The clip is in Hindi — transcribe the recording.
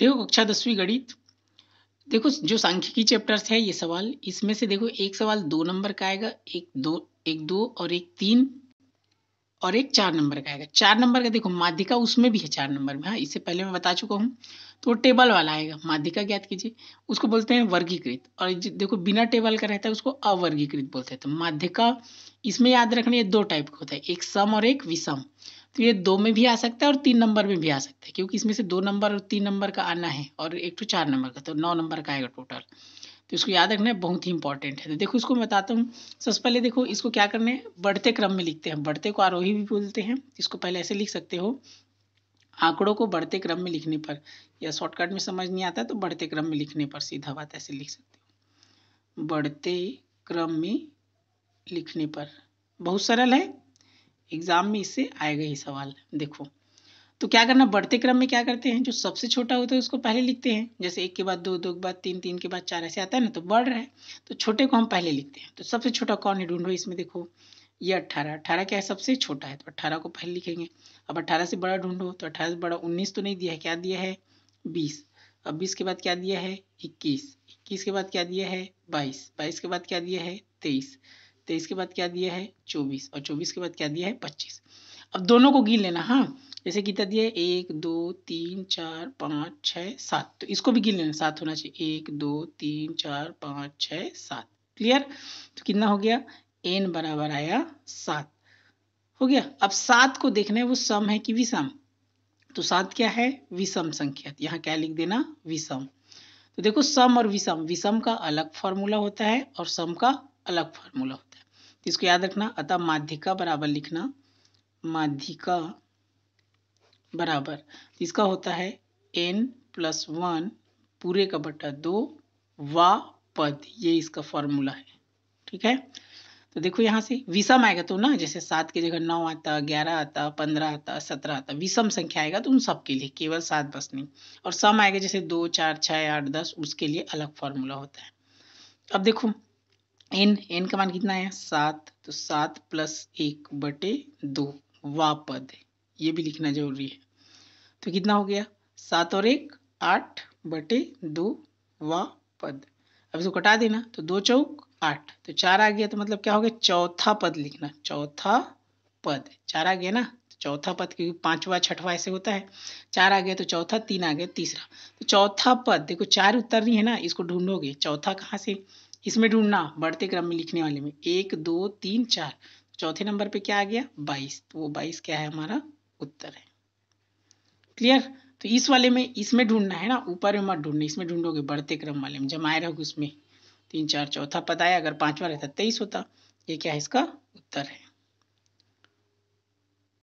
देखो कक्षा दसवीं गणित देखो जो सांख्यिकी चैप्टर्स है ये सवाल इसमें से देखो एक सवाल दो नंबर का आएगा एक दो एक दो और एक तीन और एक चार नंबर का आएगा चार नंबर का देखो माध्यिका उसमें भी है चार नंबर में हाँ इससे पहले मैं बता चुका हूँ तो टेबल वाला आएगा माध्यिका ज्ञात कीजिए उसको बोलते हैं वर्गीकृत और देखो बिना टेबल का रहता है उसको अवर्गीकृत बोलते हैं तो माध्यिका इसमें याद रखना ये दो टाइप का होता है एक सम और एक विषम तो ये दो में भी आ सकता है और तीन नंबर में भी आ सकता है क्योंकि इसमें से दो नंबर और तीन नंबर का आना है और एक तो चार नंबर का तो नौ नंबर का आएगा टोटल तो इसको याद रखना है बहुत ही इंपॉर्टेंट है तो देखो इसको मैं बताता हूँ सबसे पहले देखो इसको क्या करना है बढ़ते क्रम में लिखते हैं बढ़ते को आरोही भी बोलते हैं इसको पहले ऐसे लिख सकते हो आंकड़ों को बढ़ते क्रम में लिखने पर या शॉर्टकट में समझ नहीं आता तो बढ़ते क्रम में लिखने पर सीधा बात ऐसे लिख सकते हो बढ़ते क्रम में लिखने पर बहुत सरल है एग्जाम में इससे आएगा ही सवाल देखो तो क्या करना बढ़ते क्रम में क्या करते हैं जो सबसे छोटा होता है उसको पहले लिखते हैं जैसे एक के बाद दो दो के बाद तीन तीन के बाद चार ऐसे आता है ना तो बढ़ रहा है तो छोटे को हम पहले लिखते हैं तो सबसे छोटा कौन है ढूंढो इसमें देखो ये अट्ठारह अट्ठारह क्या है सबसे छोटा है तो अट्ठारह को पहले लिखेंगे अब अट्ठारह से बड़ा ढूंढो तो अट्ठारह से बड़ा उन्नीस तो नहीं दिया है क्या दिया है बीस अब बीस के बाद क्या दिया है इक्कीस इक्कीस के बाद क्या दिया है बाईस बाईस के बाद क्या दिया है तेईस तेईस के बाद क्या दिया है चौबीस और चौबीस के बाद क्या दिया है पच्चीस अब दोनों को गिन लेना हाँ जैसे कितना दिया है एक दो तीन चार पाँच छः सात तो इसको भी गिन लेना सात होना चाहिए एक दो तीन चार पाँच छः सात क्लियर तो कितना हो गया एन बराबर आया सात हो गया अब सात को देखना है वो सम है कि विषम तो सात क्या है विषम संख्या यहाँ क्या लिख देना विषम तो देखो सम और विषम विषम का अलग फॉर्मूला होता है और सम का अलग फार्मूला होता है इसको याद रखना अतः माध्यिका बराबर लिखना माध्यिका बराबर इसका होता है एन प्लस वन पूरे का बट्टा दो व पद ये इसका फॉर्मूला है ठीक है तो देखो यहाँ से विषम आएगा तो ना जैसे सात की जगह नौ आता ग्यारह आता पंद्रह आता सत्रह आता विषम संख्या आएगा तो उन सब के लिए केवल सात बस नहीं और सम आएगा जैसे दो चार छः आठ दस उसके लिए अलग फॉर्मूला होता है अब देखो एन एन का मान कितना है सात तो सात प्लस एक बटे दो वापद ये भी लिखना जरूरी है तो कितना हो गया सात और एक आठ बटे दो वापद अब इसको कटा देना तो दो चौक आठ तो चार आ गया तो मतलब क्या हो गया चौथा पद लिखना चौथा पद चार आ गया ना तो चौथा पद क्योंकि पांचवा छठवा ऐसे होता है चार आ गया तो चौथा तीन आ गया तीसरा तो चौथा पद देखो चार उत्तर नहीं है ना इसको ढूंढोगे चौथा कहाँ से इसमें ढूंढना बढ़ते क्रम में लिखने वाले में एक दो तीन चार चौथे नंबर पे क्या आ गया बाईस तो वो बाईस क्या है हमारा उत्तर है क्लियर तो इस वाले में इसमें ढूंढना है ना ऊपर में मत ढूंढना इसमें ढूंढोगे बढ़ते क्रम वाले में जमाए रहोगे उसमें तीन चार चौथा पता है अगर पांचवा रहता तेईस होता ये क्या है इसका उत्तर है